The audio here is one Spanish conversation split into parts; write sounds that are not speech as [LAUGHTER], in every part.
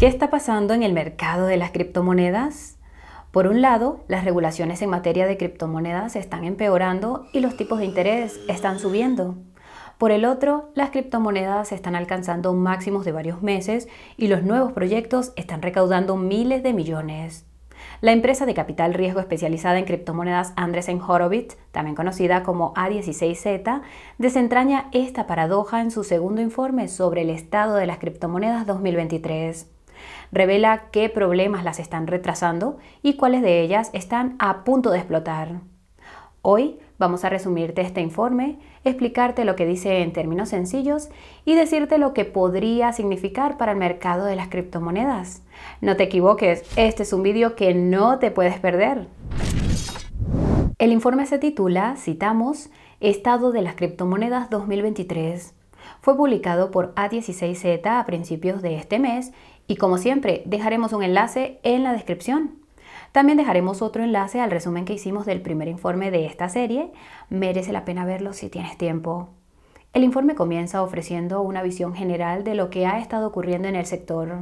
¿Qué está pasando en el mercado de las criptomonedas? Por un lado, las regulaciones en materia de criptomonedas se están empeorando y los tipos de interés están subiendo. Por el otro, las criptomonedas están alcanzando máximos de varios meses y los nuevos proyectos están recaudando miles de millones. La empresa de capital riesgo especializada en criptomonedas Andresen Horowitz, también conocida como A16Z, desentraña esta paradoja en su segundo informe sobre el estado de las criptomonedas 2023. Revela qué problemas las están retrasando y cuáles de ellas están a punto de explotar. Hoy vamos a resumirte este informe, explicarte lo que dice en términos sencillos y decirte lo que podría significar para el mercado de las criptomonedas. No te equivoques, este es un vídeo que no te puedes perder. El informe se titula, citamos, Estado de las criptomonedas 2023. Fue publicado por A16Z a principios de este mes y como siempre, dejaremos un enlace en la descripción. También dejaremos otro enlace al resumen que hicimos del primer informe de esta serie. Merece la pena verlo si tienes tiempo. El informe comienza ofreciendo una visión general de lo que ha estado ocurriendo en el sector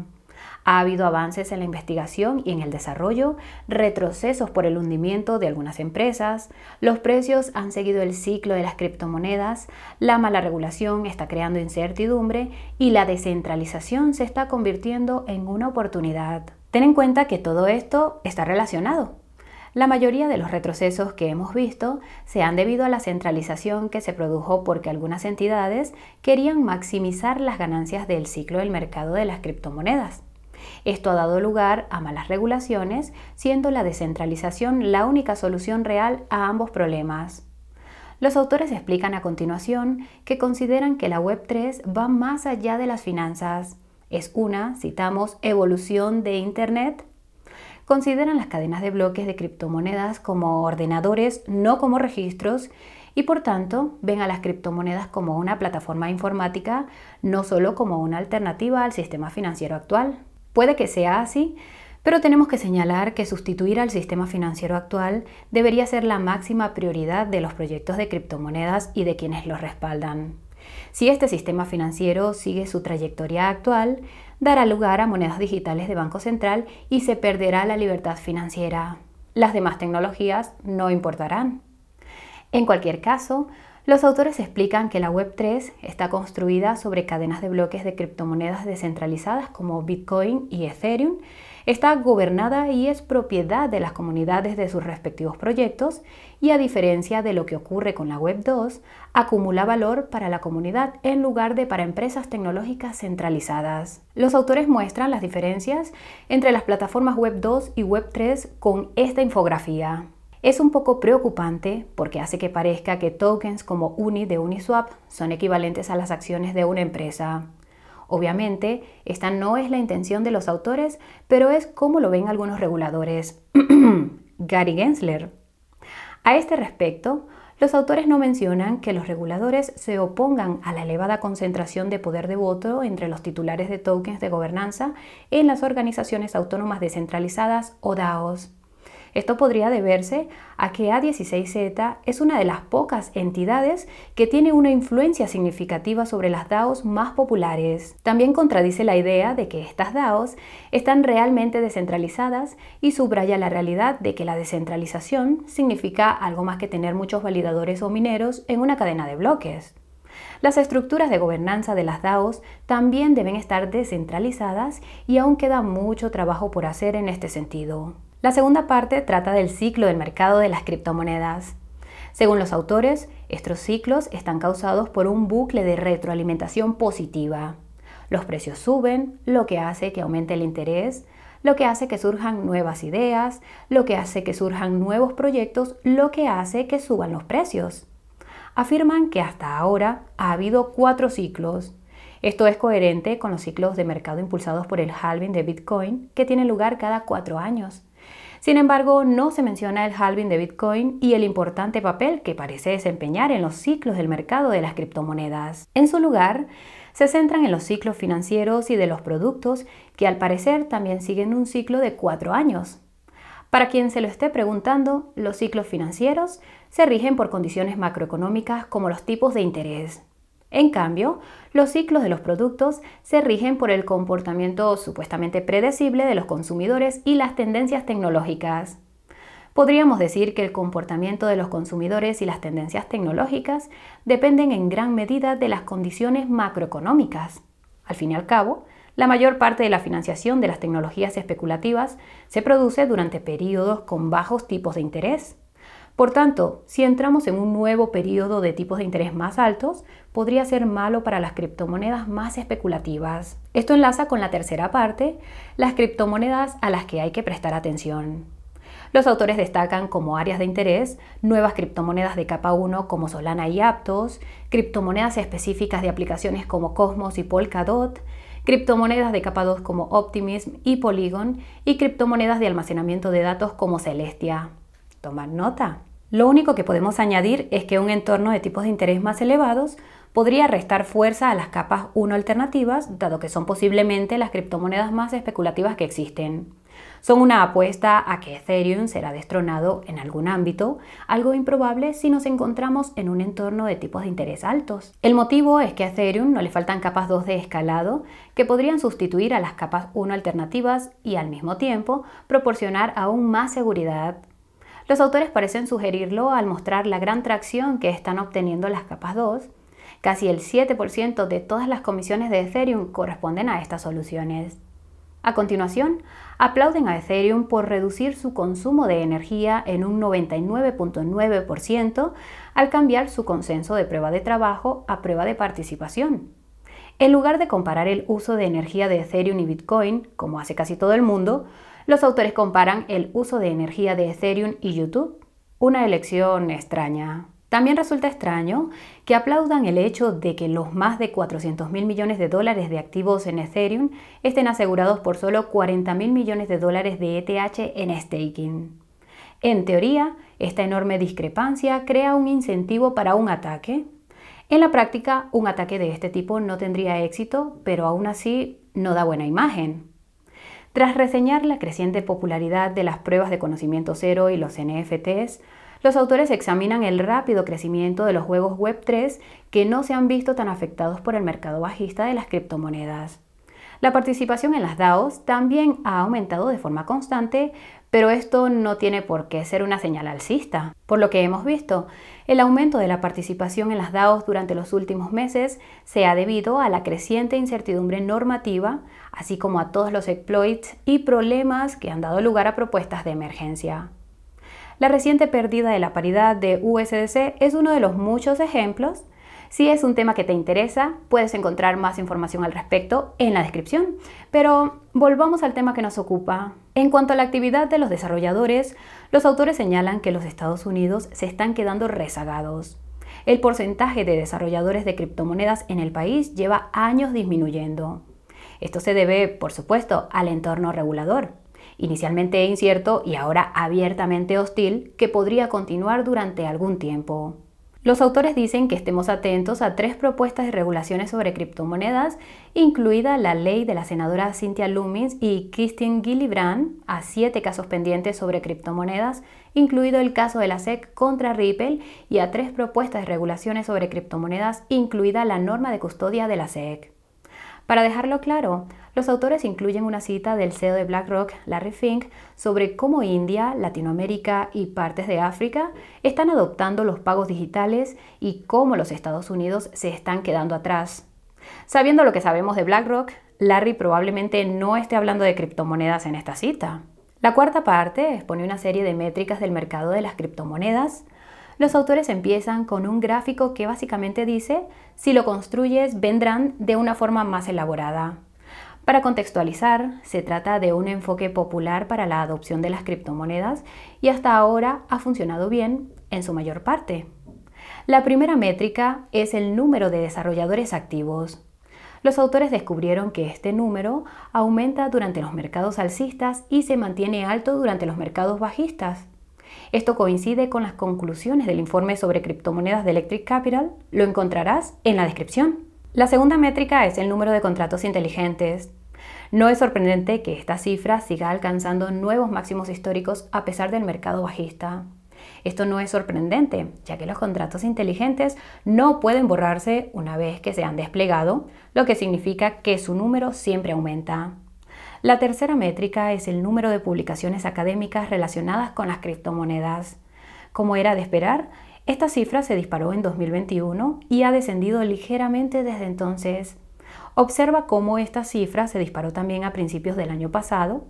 ha habido avances en la investigación y en el desarrollo, retrocesos por el hundimiento de algunas empresas, los precios han seguido el ciclo de las criptomonedas, la mala regulación está creando incertidumbre y la descentralización se está convirtiendo en una oportunidad. Ten en cuenta que todo esto está relacionado. La mayoría de los retrocesos que hemos visto se han debido a la centralización que se produjo porque algunas entidades querían maximizar las ganancias del ciclo del mercado de las criptomonedas. Esto ha dado lugar a malas regulaciones, siendo la descentralización la única solución real a ambos problemas. Los autores explican a continuación que consideran que la Web3 va más allá de las finanzas. Es una, citamos, evolución de Internet. Consideran las cadenas de bloques de criptomonedas como ordenadores, no como registros, y por tanto ven a las criptomonedas como una plataforma informática, no solo como una alternativa al sistema financiero actual. Puede que sea así, pero tenemos que señalar que sustituir al sistema financiero actual debería ser la máxima prioridad de los proyectos de criptomonedas y de quienes los respaldan. Si este sistema financiero sigue su trayectoria actual, dará lugar a monedas digitales de Banco Central y se perderá la libertad financiera. Las demás tecnologías no importarán. En cualquier caso, los autores explican que la Web3 está construida sobre cadenas de bloques de criptomonedas descentralizadas como Bitcoin y Ethereum, está gobernada y es propiedad de las comunidades de sus respectivos proyectos y a diferencia de lo que ocurre con la Web2, acumula valor para la comunidad en lugar de para empresas tecnológicas centralizadas. Los autores muestran las diferencias entre las plataformas Web2 y Web3 con esta infografía. Es un poco preocupante porque hace que parezca que tokens como UNI de Uniswap son equivalentes a las acciones de una empresa. Obviamente, esta no es la intención de los autores, pero es como lo ven algunos reguladores. [CLEARS THROAT] Gary Gensler. A este respecto, los autores no mencionan que los reguladores se opongan a la elevada concentración de poder de voto entre los titulares de tokens de gobernanza en las organizaciones autónomas descentralizadas o DAOs. Esto podría deberse a que A16Z es una de las pocas entidades que tiene una influencia significativa sobre las DAOs más populares. También contradice la idea de que estas DAOs están realmente descentralizadas y subraya la realidad de que la descentralización significa algo más que tener muchos validadores o mineros en una cadena de bloques. Las estructuras de gobernanza de las DAOs también deben estar descentralizadas y aún queda mucho trabajo por hacer en este sentido. La segunda parte trata del ciclo del mercado de las criptomonedas. Según los autores, estos ciclos están causados por un bucle de retroalimentación positiva. Los precios suben, lo que hace que aumente el interés, lo que hace que surjan nuevas ideas, lo que hace que surjan nuevos proyectos, lo que hace que suban los precios. Afirman que hasta ahora ha habido cuatro ciclos. Esto es coherente con los ciclos de mercado impulsados por el halving de Bitcoin que tiene lugar cada cuatro años. Sin embargo, no se menciona el halving de Bitcoin y el importante papel que parece desempeñar en los ciclos del mercado de las criptomonedas. En su lugar, se centran en los ciclos financieros y de los productos que al parecer también siguen un ciclo de cuatro años. Para quien se lo esté preguntando, los ciclos financieros se rigen por condiciones macroeconómicas como los tipos de interés. En cambio, los ciclos de los productos se rigen por el comportamiento supuestamente predecible de los consumidores y las tendencias tecnológicas. Podríamos decir que el comportamiento de los consumidores y las tendencias tecnológicas dependen en gran medida de las condiciones macroeconómicas. Al fin y al cabo, la mayor parte de la financiación de las tecnologías especulativas se produce durante periodos con bajos tipos de interés. Por tanto, si entramos en un nuevo periodo de tipos de interés más altos, podría ser malo para las criptomonedas más especulativas. Esto enlaza con la tercera parte, las criptomonedas a las que hay que prestar atención. Los autores destacan como áreas de interés nuevas criptomonedas de capa 1 como Solana y Aptos, criptomonedas específicas de aplicaciones como Cosmos y Polkadot, criptomonedas de capa 2 como Optimism y Polygon y criptomonedas de almacenamiento de datos como Celestia. Toma nota. Lo único que podemos añadir es que un entorno de tipos de interés más elevados podría restar fuerza a las capas 1 alternativas, dado que son posiblemente las criptomonedas más especulativas que existen. Son una apuesta a que Ethereum será destronado en algún ámbito, algo improbable si nos encontramos en un entorno de tipos de interés altos. El motivo es que a Ethereum no le faltan capas 2 de escalado que podrían sustituir a las capas 1 alternativas y al mismo tiempo proporcionar aún más seguridad los autores parecen sugerirlo al mostrar la gran tracción que están obteniendo las capas 2. Casi el 7% de todas las comisiones de Ethereum corresponden a estas soluciones. A continuación, aplauden a Ethereum por reducir su consumo de energía en un 99.9% al cambiar su consenso de prueba de trabajo a prueba de participación. En lugar de comparar el uso de energía de Ethereum y Bitcoin, como hace casi todo el mundo, los autores comparan el uso de energía de Ethereum y YouTube. Una elección extraña. También resulta extraño que aplaudan el hecho de que los más de 400 mil millones de dólares de activos en Ethereum estén asegurados por solo 40 mil millones de dólares de ETH en staking. En teoría, esta enorme discrepancia crea un incentivo para un ataque. En la práctica, un ataque de este tipo no tendría éxito, pero aún así no da buena imagen. Tras reseñar la creciente popularidad de las pruebas de conocimiento cero y los NFTs, los autores examinan el rápido crecimiento de los juegos Web3 que no se han visto tan afectados por el mercado bajista de las criptomonedas. La participación en las DAOs también ha aumentado de forma constante, pero esto no tiene por qué ser una señal alcista. Por lo que hemos visto, el aumento de la participación en las DAOs durante los últimos meses se ha debido a la creciente incertidumbre normativa, así como a todos los exploits y problemas que han dado lugar a propuestas de emergencia. La reciente pérdida de la paridad de USDC es uno de los muchos ejemplos si es un tema que te interesa, puedes encontrar más información al respecto en la descripción. Pero volvamos al tema que nos ocupa. En cuanto a la actividad de los desarrolladores, los autores señalan que los Estados Unidos se están quedando rezagados. El porcentaje de desarrolladores de criptomonedas en el país lleva años disminuyendo. Esto se debe, por supuesto, al entorno regulador, inicialmente incierto y ahora abiertamente hostil, que podría continuar durante algún tiempo. Los autores dicen que estemos atentos a tres propuestas de regulaciones sobre criptomonedas, incluida la ley de la senadora Cynthia Lumins y Christine Gillibrand, a siete casos pendientes sobre criptomonedas, incluido el caso de la SEC contra Ripple, y a tres propuestas de regulaciones sobre criptomonedas, incluida la norma de custodia de la SEC. Para dejarlo claro, los autores incluyen una cita del CEO de BlackRock, Larry Fink, sobre cómo India, Latinoamérica y partes de África están adoptando los pagos digitales y cómo los Estados Unidos se están quedando atrás. Sabiendo lo que sabemos de BlackRock, Larry probablemente no esté hablando de criptomonedas en esta cita. La cuarta parte expone una serie de métricas del mercado de las criptomonedas, los autores empiezan con un gráfico que básicamente dice, si lo construyes vendrán de una forma más elaborada. Para contextualizar, se trata de un enfoque popular para la adopción de las criptomonedas y hasta ahora ha funcionado bien en su mayor parte. La primera métrica es el número de desarrolladores activos. Los autores descubrieron que este número aumenta durante los mercados alcistas y se mantiene alto durante los mercados bajistas. Esto coincide con las conclusiones del informe sobre criptomonedas de Electric Capital, lo encontrarás en la descripción. La segunda métrica es el número de contratos inteligentes. No es sorprendente que esta cifra siga alcanzando nuevos máximos históricos a pesar del mercado bajista. Esto no es sorprendente, ya que los contratos inteligentes no pueden borrarse una vez que se han desplegado, lo que significa que su número siempre aumenta. La tercera métrica es el número de publicaciones académicas relacionadas con las criptomonedas. Como era de esperar, esta cifra se disparó en 2021 y ha descendido ligeramente desde entonces. Observa cómo esta cifra se disparó también a principios del año pasado.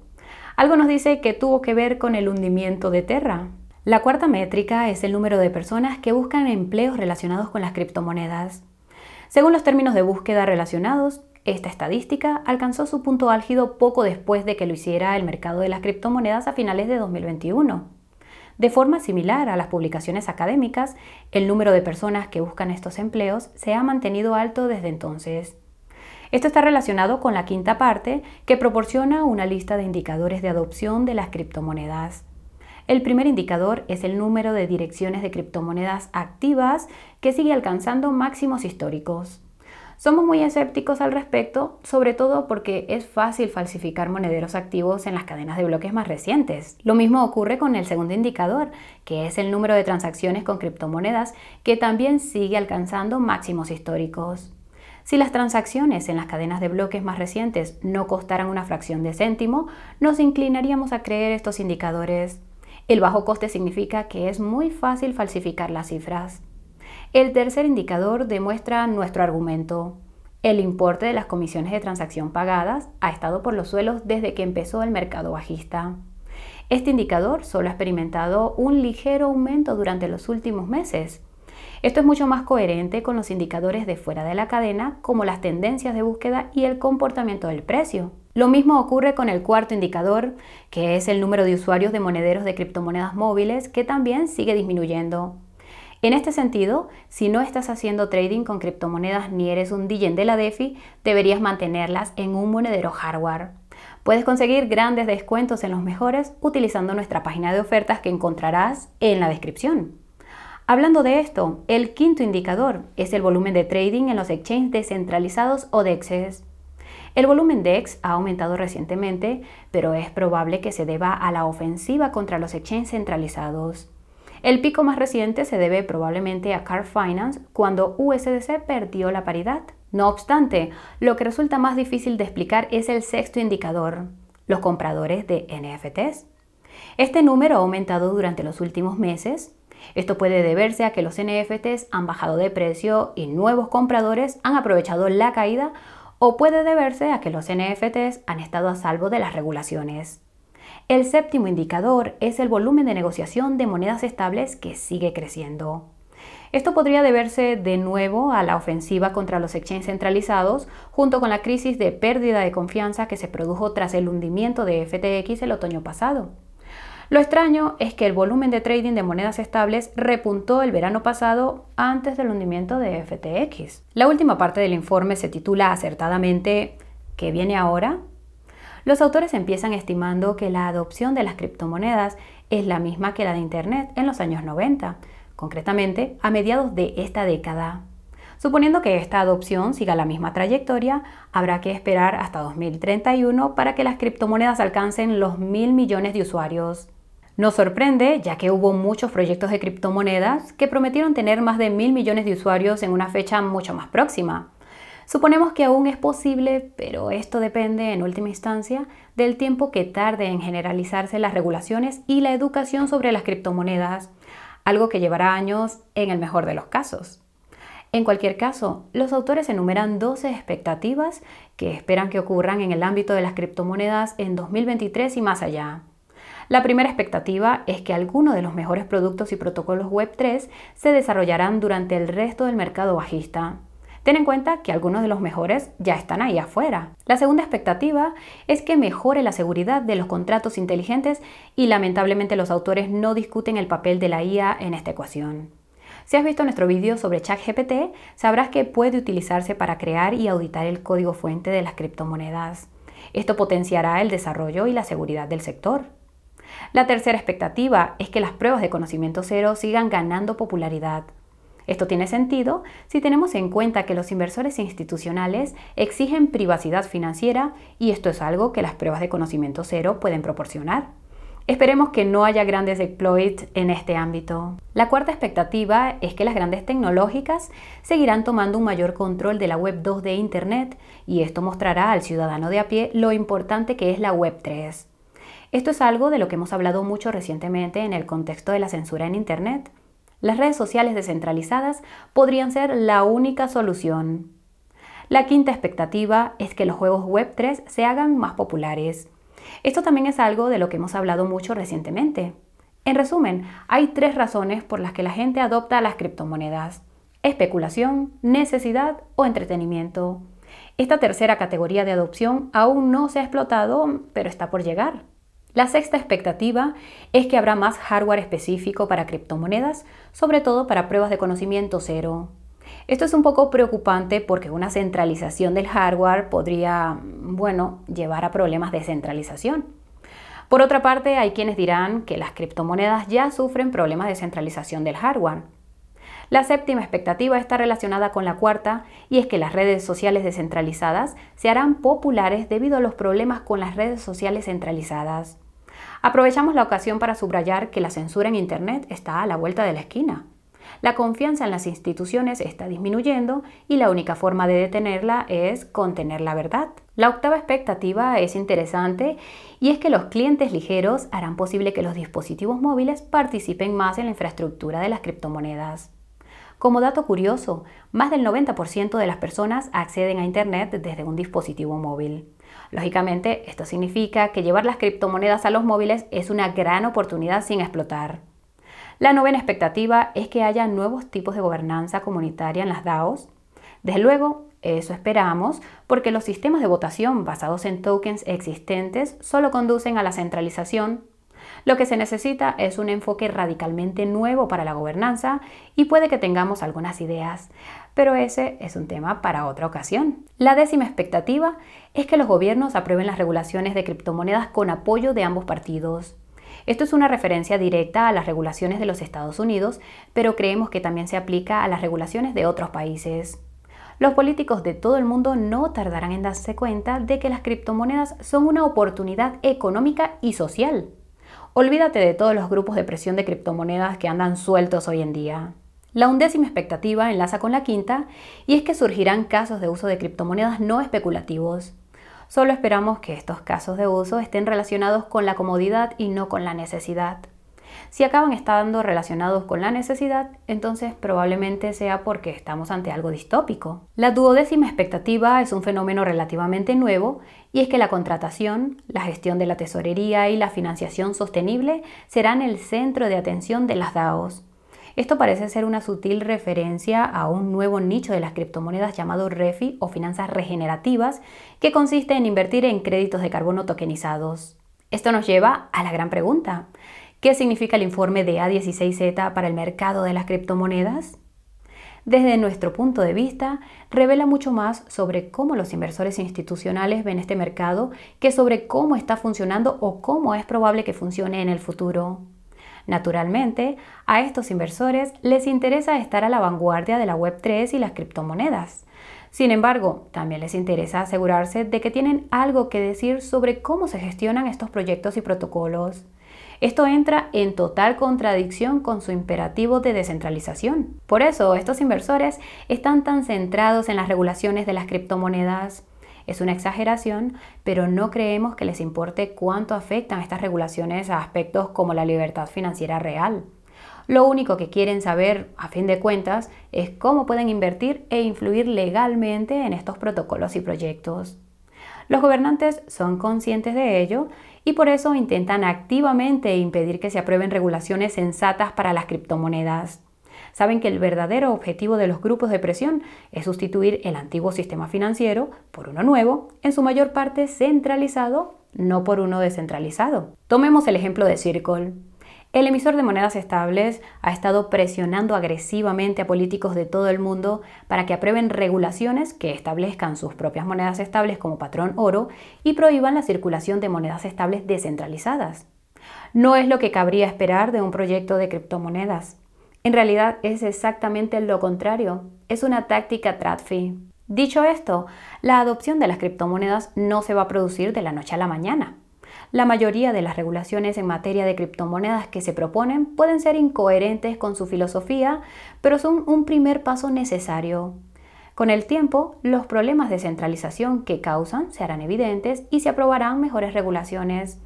Algo nos dice que tuvo que ver con el hundimiento de Terra. La cuarta métrica es el número de personas que buscan empleos relacionados con las criptomonedas. Según los términos de búsqueda relacionados, esta estadística alcanzó su punto álgido poco después de que lo hiciera el mercado de las criptomonedas a finales de 2021. De forma similar a las publicaciones académicas, el número de personas que buscan estos empleos se ha mantenido alto desde entonces. Esto está relacionado con la quinta parte, que proporciona una lista de indicadores de adopción de las criptomonedas. El primer indicador es el número de direcciones de criptomonedas activas que sigue alcanzando máximos históricos. Somos muy escépticos al respecto, sobre todo porque es fácil falsificar monederos activos en las cadenas de bloques más recientes. Lo mismo ocurre con el segundo indicador, que es el número de transacciones con criptomonedas, que también sigue alcanzando máximos históricos. Si las transacciones en las cadenas de bloques más recientes no costaran una fracción de céntimo, nos inclinaríamos a creer estos indicadores. El bajo coste significa que es muy fácil falsificar las cifras. El tercer indicador demuestra nuestro argumento. El importe de las comisiones de transacción pagadas ha estado por los suelos desde que empezó el mercado bajista. Este indicador solo ha experimentado un ligero aumento durante los últimos meses. Esto es mucho más coherente con los indicadores de fuera de la cadena, como las tendencias de búsqueda y el comportamiento del precio. Lo mismo ocurre con el cuarto indicador, que es el número de usuarios de monederos de criptomonedas móviles, que también sigue disminuyendo. En este sentido, si no estás haciendo trading con criptomonedas ni eres un DJ de la DeFi, deberías mantenerlas en un monedero hardware. Puedes conseguir grandes descuentos en los mejores utilizando nuestra página de ofertas que encontrarás en la descripción. Hablando de esto, el quinto indicador es el volumen de trading en los exchanges descentralizados o DEXs. El volumen DEX e ha aumentado recientemente, pero es probable que se deba a la ofensiva contra los exchanges centralizados. El pico más reciente se debe probablemente a Car Finance cuando USDC perdió la paridad. No obstante, lo que resulta más difícil de explicar es el sexto indicador, los compradores de NFTs. Este número ha aumentado durante los últimos meses. Esto puede deberse a que los NFTs han bajado de precio y nuevos compradores han aprovechado la caída o puede deberse a que los NFTs han estado a salvo de las regulaciones. El séptimo indicador es el volumen de negociación de monedas estables que sigue creciendo. Esto podría deberse de nuevo a la ofensiva contra los exchanges centralizados, junto con la crisis de pérdida de confianza que se produjo tras el hundimiento de FTX el otoño pasado. Lo extraño es que el volumen de trading de monedas estables repuntó el verano pasado antes del hundimiento de FTX. La última parte del informe se titula acertadamente ¿Qué viene ahora? Los autores empiezan estimando que la adopción de las criptomonedas es la misma que la de Internet en los años 90, concretamente a mediados de esta década. Suponiendo que esta adopción siga la misma trayectoria, habrá que esperar hasta 2031 para que las criptomonedas alcancen los mil millones de usuarios. Nos sorprende, ya que hubo muchos proyectos de criptomonedas que prometieron tener más de mil millones de usuarios en una fecha mucho más próxima. Suponemos que aún es posible, pero esto depende, en última instancia, del tiempo que tarde en generalizarse las regulaciones y la educación sobre las criptomonedas, algo que llevará años en el mejor de los casos. En cualquier caso, los autores enumeran 12 expectativas que esperan que ocurran en el ámbito de las criptomonedas en 2023 y más allá. La primera expectativa es que algunos de los mejores productos y protocolos Web3 se desarrollarán durante el resto del mercado bajista. Ten en cuenta que algunos de los mejores ya están ahí afuera. La segunda expectativa es que mejore la seguridad de los contratos inteligentes y lamentablemente los autores no discuten el papel de la IA en esta ecuación. Si has visto nuestro vídeo sobre ChatGPT, sabrás que puede utilizarse para crear y auditar el código fuente de las criptomonedas. Esto potenciará el desarrollo y la seguridad del sector. La tercera expectativa es que las pruebas de conocimiento cero sigan ganando popularidad. Esto tiene sentido si tenemos en cuenta que los inversores institucionales exigen privacidad financiera y esto es algo que las pruebas de conocimiento cero pueden proporcionar. Esperemos que no haya grandes exploits en este ámbito. La cuarta expectativa es que las grandes tecnológicas seguirán tomando un mayor control de la Web 2 de Internet y esto mostrará al ciudadano de a pie lo importante que es la Web 3. Esto es algo de lo que hemos hablado mucho recientemente en el contexto de la censura en Internet. Las redes sociales descentralizadas podrían ser la única solución. La quinta expectativa es que los juegos Web3 se hagan más populares. Esto también es algo de lo que hemos hablado mucho recientemente. En resumen, hay tres razones por las que la gente adopta las criptomonedas. Especulación, necesidad o entretenimiento. Esta tercera categoría de adopción aún no se ha explotado, pero está por llegar. La sexta expectativa es que habrá más hardware específico para criptomonedas, sobre todo para pruebas de conocimiento cero. Esto es un poco preocupante porque una centralización del hardware podría, bueno, llevar a problemas de centralización. Por otra parte, hay quienes dirán que las criptomonedas ya sufren problemas de centralización del hardware. La séptima expectativa está relacionada con la cuarta y es que las redes sociales descentralizadas se harán populares debido a los problemas con las redes sociales centralizadas. Aprovechamos la ocasión para subrayar que la censura en Internet está a la vuelta de la esquina. La confianza en las instituciones está disminuyendo y la única forma de detenerla es contener la verdad. La octava expectativa es interesante y es que los clientes ligeros harán posible que los dispositivos móviles participen más en la infraestructura de las criptomonedas. Como dato curioso, más del 90% de las personas acceden a Internet desde un dispositivo móvil. Lógicamente, esto significa que llevar las criptomonedas a los móviles es una gran oportunidad sin explotar. La novena expectativa es que haya nuevos tipos de gobernanza comunitaria en las DAOs. Desde luego, eso esperamos, porque los sistemas de votación basados en tokens existentes solo conducen a la centralización. Lo que se necesita es un enfoque radicalmente nuevo para la gobernanza y puede que tengamos algunas ideas, pero ese es un tema para otra ocasión. La décima expectativa es que los gobiernos aprueben las regulaciones de criptomonedas con apoyo de ambos partidos. Esto es una referencia directa a las regulaciones de los Estados Unidos, pero creemos que también se aplica a las regulaciones de otros países. Los políticos de todo el mundo no tardarán en darse cuenta de que las criptomonedas son una oportunidad económica y social. Olvídate de todos los grupos de presión de criptomonedas que andan sueltos hoy en día. La undécima expectativa enlaza con la quinta y es que surgirán casos de uso de criptomonedas no especulativos. Solo esperamos que estos casos de uso estén relacionados con la comodidad y no con la necesidad. Si acaban estando relacionados con la necesidad, entonces probablemente sea porque estamos ante algo distópico. La duodécima expectativa es un fenómeno relativamente nuevo y es que la contratación, la gestión de la tesorería y la financiación sostenible serán el centro de atención de las DAOs. Esto parece ser una sutil referencia a un nuevo nicho de las criptomonedas llamado ReFi o finanzas regenerativas, que consiste en invertir en créditos de carbono tokenizados. Esto nos lleva a la gran pregunta. ¿Qué significa el informe de A16Z para el mercado de las criptomonedas? Desde nuestro punto de vista, revela mucho más sobre cómo los inversores institucionales ven este mercado que sobre cómo está funcionando o cómo es probable que funcione en el futuro. Naturalmente, a estos inversores les interesa estar a la vanguardia de la Web3 y las criptomonedas. Sin embargo, también les interesa asegurarse de que tienen algo que decir sobre cómo se gestionan estos proyectos y protocolos. Esto entra en total contradicción con su imperativo de descentralización. Por eso, estos inversores están tan centrados en las regulaciones de las criptomonedas. Es una exageración, pero no creemos que les importe cuánto afectan estas regulaciones a aspectos como la libertad financiera real. Lo único que quieren saber, a fin de cuentas, es cómo pueden invertir e influir legalmente en estos protocolos y proyectos. Los gobernantes son conscientes de ello y por eso intentan activamente impedir que se aprueben regulaciones sensatas para las criptomonedas saben que el verdadero objetivo de los grupos de presión es sustituir el antiguo sistema financiero por uno nuevo, en su mayor parte centralizado, no por uno descentralizado. Tomemos el ejemplo de Circle. El emisor de monedas estables ha estado presionando agresivamente a políticos de todo el mundo para que aprueben regulaciones que establezcan sus propias monedas estables como patrón oro y prohíban la circulación de monedas estables descentralizadas. No es lo que cabría esperar de un proyecto de criptomonedas. En realidad es exactamente lo contrario, es una táctica tradfi. Dicho esto, la adopción de las criptomonedas no se va a producir de la noche a la mañana. La mayoría de las regulaciones en materia de criptomonedas que se proponen pueden ser incoherentes con su filosofía, pero son un primer paso necesario. Con el tiempo, los problemas de centralización que causan se harán evidentes y se aprobarán mejores regulaciones.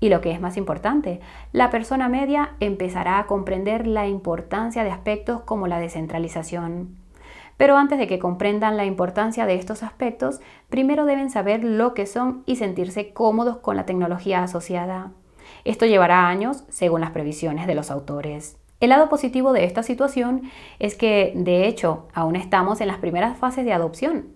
Y lo que es más importante, la persona media empezará a comprender la importancia de aspectos como la descentralización. Pero antes de que comprendan la importancia de estos aspectos, primero deben saber lo que son y sentirse cómodos con la tecnología asociada. Esto llevará años, según las previsiones de los autores. El lado positivo de esta situación es que, de hecho, aún estamos en las primeras fases de adopción,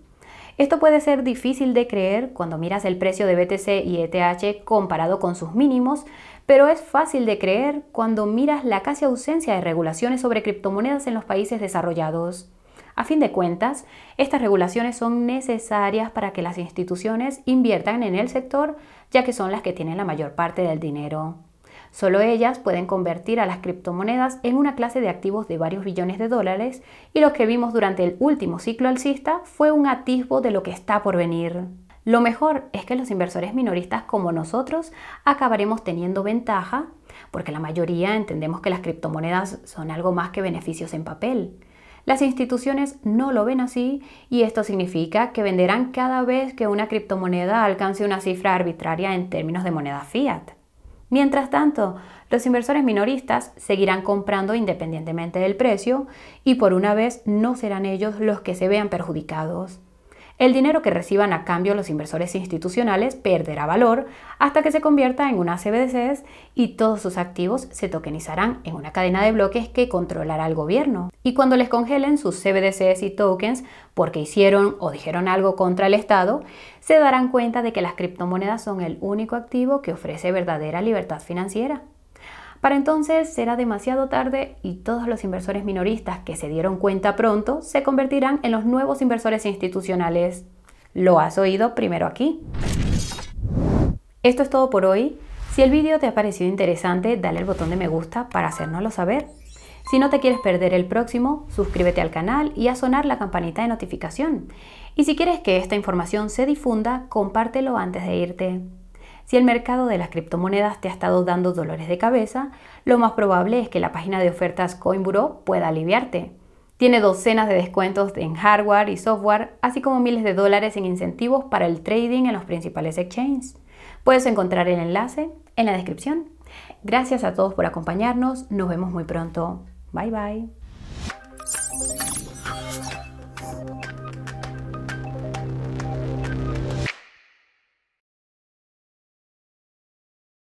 esto puede ser difícil de creer cuando miras el precio de BTC y ETH comparado con sus mínimos, pero es fácil de creer cuando miras la casi ausencia de regulaciones sobre criptomonedas en los países desarrollados. A fin de cuentas, estas regulaciones son necesarias para que las instituciones inviertan en el sector, ya que son las que tienen la mayor parte del dinero. Solo ellas pueden convertir a las criptomonedas en una clase de activos de varios billones de dólares y lo que vimos durante el último ciclo alcista fue un atisbo de lo que está por venir. Lo mejor es que los inversores minoristas como nosotros acabaremos teniendo ventaja porque la mayoría entendemos que las criptomonedas son algo más que beneficios en papel. Las instituciones no lo ven así y esto significa que venderán cada vez que una criptomoneda alcance una cifra arbitraria en términos de moneda fiat. Mientras tanto, los inversores minoristas seguirán comprando independientemente del precio y por una vez no serán ellos los que se vean perjudicados. El dinero que reciban a cambio los inversores institucionales perderá valor hasta que se convierta en una CBDCs y todos sus activos se tokenizarán en una cadena de bloques que controlará el gobierno. Y cuando les congelen sus CBDCs y tokens porque hicieron o dijeron algo contra el Estado, se darán cuenta de que las criptomonedas son el único activo que ofrece verdadera libertad financiera. Para entonces será demasiado tarde y todos los inversores minoristas que se dieron cuenta pronto se convertirán en los nuevos inversores institucionales. Lo has oído primero aquí. Esto es todo por hoy. Si el vídeo te ha parecido interesante, dale el botón de me gusta para hacérnoslo saber. Si no te quieres perder el próximo, suscríbete al canal y a sonar la campanita de notificación. Y si quieres que esta información se difunda, compártelo antes de irte. Si el mercado de las criptomonedas te ha estado dando dolores de cabeza, lo más probable es que la página de ofertas CoinBureau pueda aliviarte. Tiene docenas de descuentos en hardware y software, así como miles de dólares en incentivos para el trading en los principales exchanges. Puedes encontrar el enlace en la descripción. Gracias a todos por acompañarnos, nos vemos muy pronto. Bye bye.